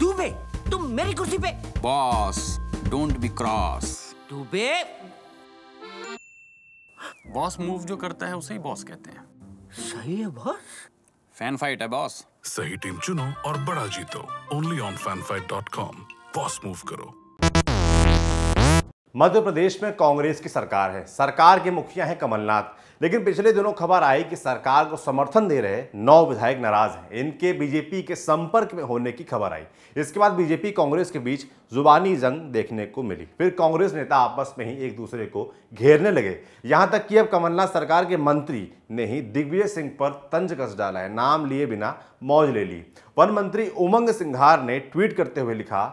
दुबे तुम मेरी कुर्सी पे boss don't be cross Dubey boss move जो करता है उसे ही बॉस कहते हैं सही है बॉस फैन फाइट है बॉस सही टीम चुनो और बड़ा जीतो only on fan fight dot com boss move करो मध्य प्रदेश में कांग्रेस की सरकार है सरकार के मुखिया हैं कमलनाथ लेकिन पिछले दिनों खबर आई कि सरकार को समर्थन दे रहे नौ विधायक नाराज हैं इनके बीजेपी के संपर्क में होने की खबर आई इसके बाद बीजेपी कांग्रेस के बीच जुबानी जंग देखने को मिली फिर कांग्रेस नेता आपस में ही एक दूसरे को घेरने लगे यहाँ तक कि अब कमलनाथ सरकार के मंत्री ने ही दिग्विजय सिंह पर तंज कस डाला है नाम लिए बिना मौज ले ली वन मंत्री उमंग सिंघार ने ट्वीट करते हुए लिखा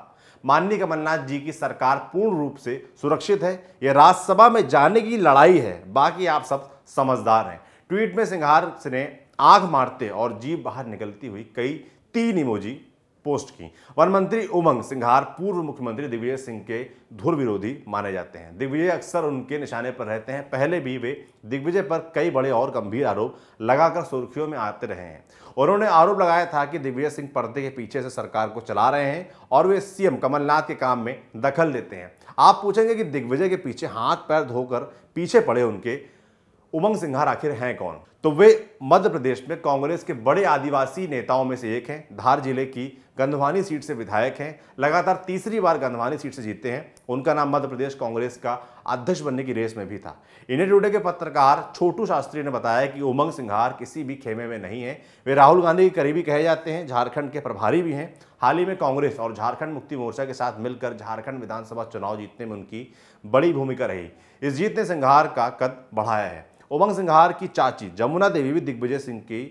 माननीय कमलनाथ जी की सरकार पूर्ण रूप से सुरक्षित है ये राज्यसभा में जाने की लड़ाई है बाकी आप सब समझदार हैं ट्वीट में सिंघार ने आंख मारते और जीभ बाहर निकलती हुई कई तीन इमोजी पोस्ट की वन मंत्री उमंग सिंघार पूर्व मुख्यमंत्री दिग्विजय सिंह के धुर विरोधी माने जाते हैं दिग्विजय अक्सर उनके निशाने पर रहते हैं पहले भी वे दिग्विजय पर कई बड़े और गंभीर आरोप लगाकर सुर्खियों में आते रहे हैं उन्होंने आरोप लगाया था कि दिग्विजय सिंह पर्दे के पीछे से सरकार को चला रहे हैं और वे सीएम कमलनाथ के काम में दखल देते हैं आप पूछेंगे कि दिग्विजय के पीछे हाथ पैर धोकर पीछे पड़े उनके उमंग सिंघार आखिर हैं कौन तो वे मध्य प्रदेश में कांग्रेस के बड़े आदिवासी नेताओं में से एक हैं धार जिले की गंधवानी सीट से विधायक हैं लगातार तीसरी बार गंधवानी सीट से जीतते हैं उनका नाम मध्य प्रदेश कांग्रेस का अध्यक्ष बनने की रेस में भी था इंडिया टूडे के पत्रकार छोटू शास्त्री ने बताया कि उमंग सिंघार किसी भी खेमे में नहीं है वे राहुल गांधी के करीबी कहे जाते हैं झारखंड के प्रभारी भी हैं हाल ही में कांग्रेस और झारखंड मुक्ति मोर्चा के साथ मिलकर झारखंड विधानसभा चुनाव जीतने में उनकी बड़ी भूमिका रही इस जीत ने सिंघार का कद बढ़ाया है उमंग सिंघार की चाची जमुना देवी भी दिग्विजय सिंह की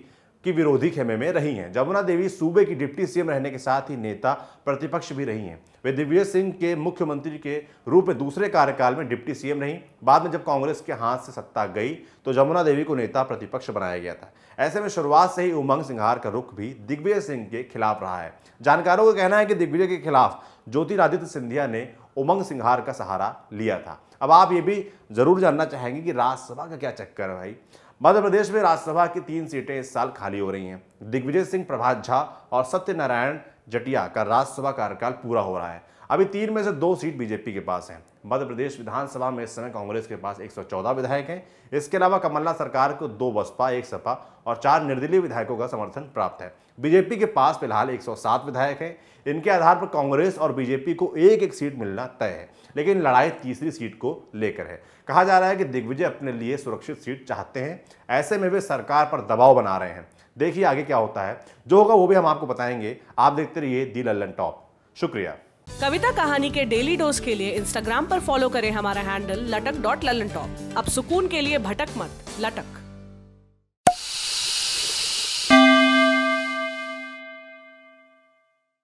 की विरोधी खेमे में रही हैं जमुना देवी सूबे की डिप्टी सीएम रहने के साथ ही नेता प्रतिपक्ष भी रही हैं वे दिग्विजय सिंह के मुख्यमंत्री के रूप में दूसरे कार्यकाल में डिप्टी सीएम रहीं बाद में जब कांग्रेस के हाथ से सत्ता गई तो जमुना देवी को नेता प्रतिपक्ष बनाया गया था ऐसे में शुरुआत से ही उमंग सिंघार का रुख भी दिग्विजय सिंह के खिलाफ रहा है जानकारों का कहना है कि दिग्विजय के खिलाफ ज्योतिरादित्य सिंधिया ने उमंग सिंघार का सहारा लिया था अब आप ये भी जरूर जानना चाहेंगे कि राज्यसभा का क्या चक्कर है भाई मध्य प्रदेश में राज्यसभा की तीन सीटें इस साल खाली हो रही हैं दिग्विजय सिंह प्रभात झा और सत्यनारायण जटिया का राज्यसभा कार्यकाल पूरा हो रहा है अभी तीन में से दो सीट बीजेपी के पास हैं मध्य प्रदेश विधानसभा में इस समय कांग्रेस के पास 114 विधायक हैं इसके अलावा कमलनाथ सरकार को दो बसपा एक सपा और चार निर्दलीय विधायकों का समर्थन प्राप्त है बीजेपी के पास फिलहाल 107 विधायक हैं इनके आधार पर कांग्रेस और बीजेपी को एक एक सीट मिलना तय है लेकिन लड़ाई तीसरी सीट को लेकर है कहा जा रहा है कि दिग्विजय अपने लिए सुरक्षित सीट चाहते हैं ऐसे में वे सरकार पर दबाव बना रहे हैं देखिए आगे क्या होता है जो होगा वो भी हम आपको बताएंगे आप देखते रहिए दी लल्लन टॉप शुक्रिया कविता कहानी के डेली डोज के लिए इंस्टाग्राम पर फॉलो करें हमारा हैंडल लटक डॉट ललन टॉप अब सुकून के लिए भटक मत लटक